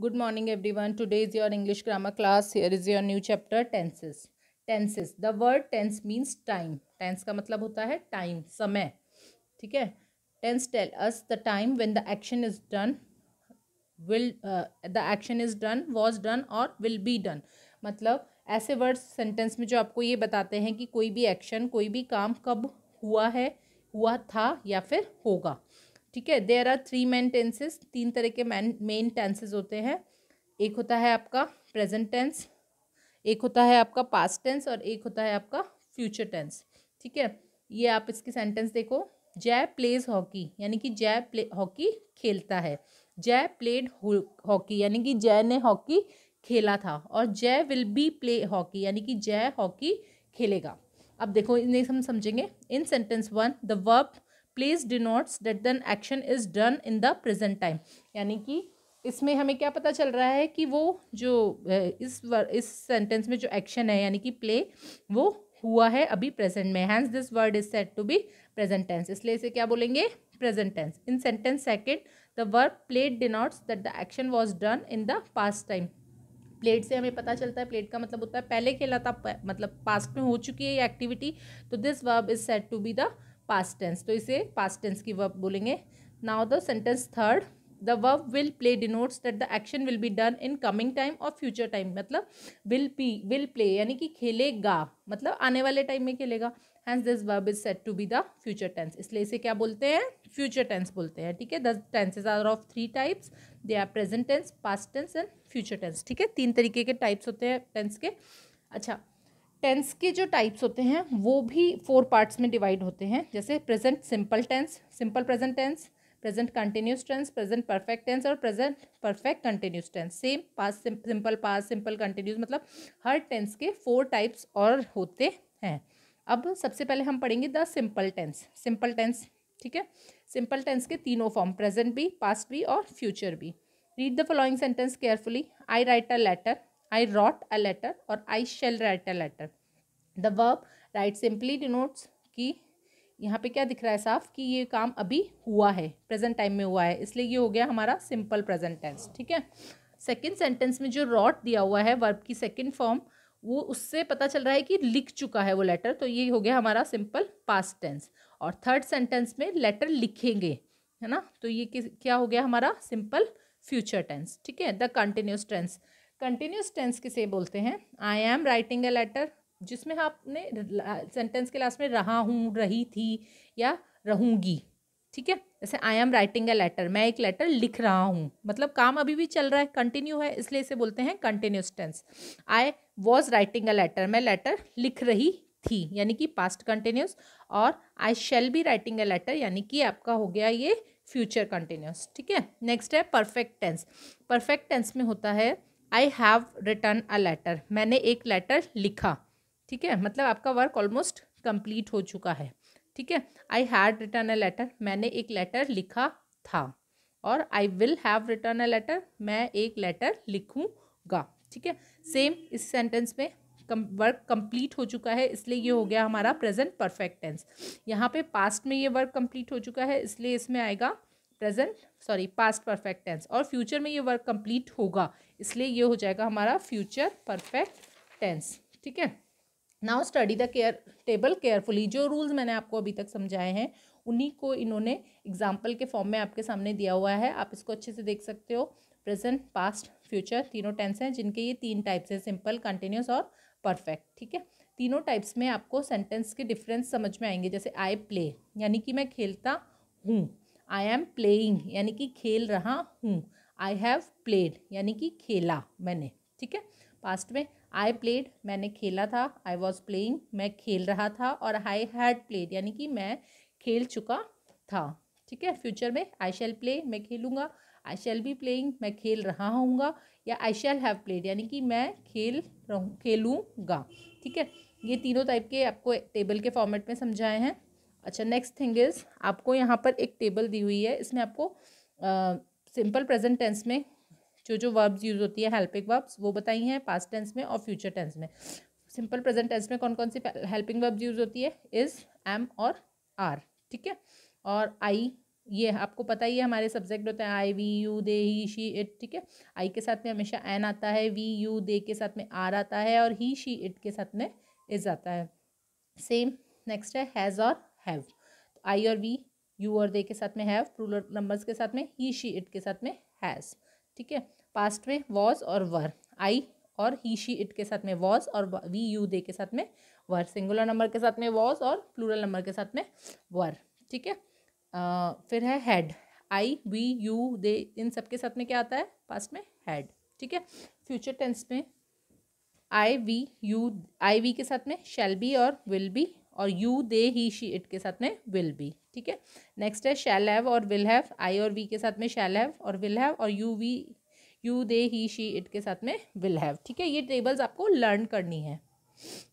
good morning everyone today is your english grammar class here is your new chapter tenses tenses the word tense means time tense का मतलब होता है time समय ठीक है tense tell us the time when the action is done will uh, the action is done was done और will be done मतलब ऐसे वर्ड सेंटेंस में जो आपको ये बताते हैं कि कोई भी एक्शन कोई भी काम कब हुआ है हुआ था या फिर होगा ठीक है there are three main tenses तीन तरह के मैन मेन टेंसेज होते हैं एक होता है आपका प्रेजेंट टेंस एक होता है आपका पास्ट टेंस और एक होता है आपका फ्यूचर टेंस ठीक है ये आप इसके सेंटेंस देखो जय प्लेज हॉकी यानी कि जय प्ले हॉकी खेलता है जय प्लेड हॉकी यानी कि जय ने हॉकी खेला था और जय विल बी प्ले हॉकी यानी कि जय हॉकी खेलेगा अब देखो इन्हें हम समझेंगे in sentence one the verb plays denotes that then action is done in the present time यानी कि इसमें हमें क्या पता चल रहा है कि वो जो इस वर, इस सेंटेंस में जो एक्शन है यानी कि प्ले वो हुआ है अभी प्रेजेंट में hence this word is said to be present tense इसलिए इसे क्या बोलेंगे present tense in sentence second the verb played denotes that the action was done in the past time played से हमें पता चलता है प्लेट का मतलब होता है पहले खेला था मतलब पास्ट में हो चुकी है ये एक्टिविटी तो this verb is said to be the past tense तो इसे पास्ट टेंस की वर्ब बोलेंगे now the sentence third the verb will play denotes that the action will be done in coming time और future time मतलब will p will play यानी कि खेलेगा मतलब आने वाले टाइम में खेलेगा hence this verb is said to be the future tense इसलिए इसे क्या बोलते हैं फ्यूचर टेंस बोलते हैं ठीक है the tenses are of three types they are present tense past tense and future tense ठीक है तीन तरीके के टाइप्स होते हैं टेंस के अच्छा टेंस के जो टाइप्स होते हैं वो भी फोर पार्ट्स में डिवाइड होते हैं जैसे present simple tense simple present tense present continuous tense present perfect tense और present perfect continuous tense same past simple past simple continuous मतलब हर टेंस के फोर टाइप्स और होते हैं अब सबसे पहले हम पढ़ेंगे the simple tense simple tense ठीक है सिंपल टेंस के तीनों फॉर्म प्रेजेंट भी पास्ट भी और फ्यूचर भी read the following sentence carefully I write a letter I wrote a letter और I shall write a letter the verb write simply denotes कि यहाँ पे क्या दिख रहा है साफ कि ये काम अभी हुआ है प्रेजेंट टाइम में हुआ है इसलिए ये हो गया हमारा सिंपल प्रेजेंट टेंस ठीक है सेकंड सेंटेंस में जो रॉट दिया हुआ है वर्ब की सेकंड फॉर्म वो उससे पता चल रहा है कि लिख चुका है वो लेटर तो ये हो गया हमारा सिंपल पास्ट टेंस और थर्ड सेंटेंस में लेटर लिखेंगे है ना तो ये क्या हो गया हमारा सिंपल फ्यूचर टेंस ठीक है the continuous tense continuous tense किसे बोलते हैं I am writing a letter जिसमें आपने सेंटेंस के लास्ट में रहा हूँ रही थी या रहूँगी ठीक है जैसे I am writing a letter मैं एक लेटर लिख रहा हूँ मतलब काम अभी भी चल रहा है कंटिन्यू है इसलिए इसे बोलते हैं continuous tense I was writing a letter मैं लेटर लिख रही थी यानी कि पास्ट कंटिन्यूस और I shall be writing a letter यानी कि आपका हो गया ये फ्यूचर कंटिन्यूस ठीक है नेक्स्ट है परफेक्ट टेंस परफेक्ट टेंस में होता है I have written a letter मैंने एक लेटर लिखा ठीक है मतलब आपका वर्क ऑलमोस्ट कंप्लीट हो चुका है ठीक है I had written a letter मैंने एक लेटर लिखा था और I will have written a letter मैं एक लेटर लिखूँगा ठीक है सेम इस सेंटेंस में कम वर्क कंप्लीट हो चुका है इसलिए ये हो गया हमारा प्रेजेंट परफेक्ट टेंस यहाँ पे पास्ट में ये वर्क कंप्लीट हो चुका है इसलिए इसमें आएगा present sorry past perfect tense और फ्यूचर में ये वर्क कंप्लीट होगा इसलिए ये हो जाएगा हमारा फ्यूचर परफेक्ट टेंस ठीक है now study the care table carefully जो रूल्स मैंने आपको अभी तक समझाए हैं उन्हीं को इन्होंने एग्जाम्पल के फॉर्म में आपके सामने दिया हुआ है आप इसको अच्छे से देख सकते हो प्रेजेंट पास्ट फ्यूचर तीनों टेंस हैं जिनके ये तीन टाइप्स हैं सिंपल कंटिन्यूस और परफेक्ट ठीक है तीनों टाइप्स में आपको सेंटेंस के डिफरेंस समझ में आएंगे जैसे आई प्ले यानी कि मैं खेलता हूँ आई एम प्लेइंग यानी कि खेल रहा हूँ आई हैव प्लेड यानी कि खेला मैंने ठीक है पास्ट में आई प्लेड मैंने खेला था आई वॉज प्लेइंग मैं खेल रहा था और आई हैड प्लेड यानी कि मैं खेल चुका था ठीक है फ्यूचर में आई शैल प्ले मैं खेलूँगा आई शैल बी प्लेइंग मैं खेल रहा हूँ या आई शैल हैव प्लेड यानी कि मैं खेल रहूँ खेलूँगा ठीक है ये तीनों टाइप के आपको टेबल के फॉर्मेट में समझाए हैं अच्छा नेक्स्ट थिंग इज़ आपको यहाँ पर एक टेबल दी हुई है इसमें आपको सिंपल प्रेजेंट टेंस में जो जो वर्ब्स यूज़ होती है हेल्पिंग वर्ब्स वो बताई हैं पास्ट टेंस में और फ्यूचर टेंस में सिंपल प्रेजेंट टेंस में कौन कौन सी हेल्पिंग वर्ब्स यूज़ होती है इज़ एम और आर ठीक है और आई ये आपको पता ही है हमारे सब्जेक्ट होते हैं I we you they he she it ठीक है आई के साथ में हमेशा एन आता है वी यू दे के साथ में आर आता है और ही शी इट के साथ में इज आता है सेम नेक्स्ट है हैज़ और हैव आई और वी यू और दे के साथ में हैव प्रूलर नंबर्स के साथ में ही शी इट के साथ में हैज़ ठीक है पास्ट में वॉज और वर आई और ही शी इट के साथ में वॉज और वी यू दे के साथ में वर सिंगुलर नंबर के साथ में वॉज और प्लूरल नंबर के साथ में वर ठीक है फिर है had I we you they इन सब के साथ में क्या आता है पास्ट में हैड ठीक है फ्यूचर टेंस में I we you I we के साथ में शेल बी और विल बी और you they he she it के साथ में विल बी ठीक है नेक्स्ट है शैल हैव और विल हैव आई और वी के साथ में शैल हैव और विल हैव और you we you they he she it के साथ में विल हैव ठीक है ये टेबल्स आपको लर्न करनी है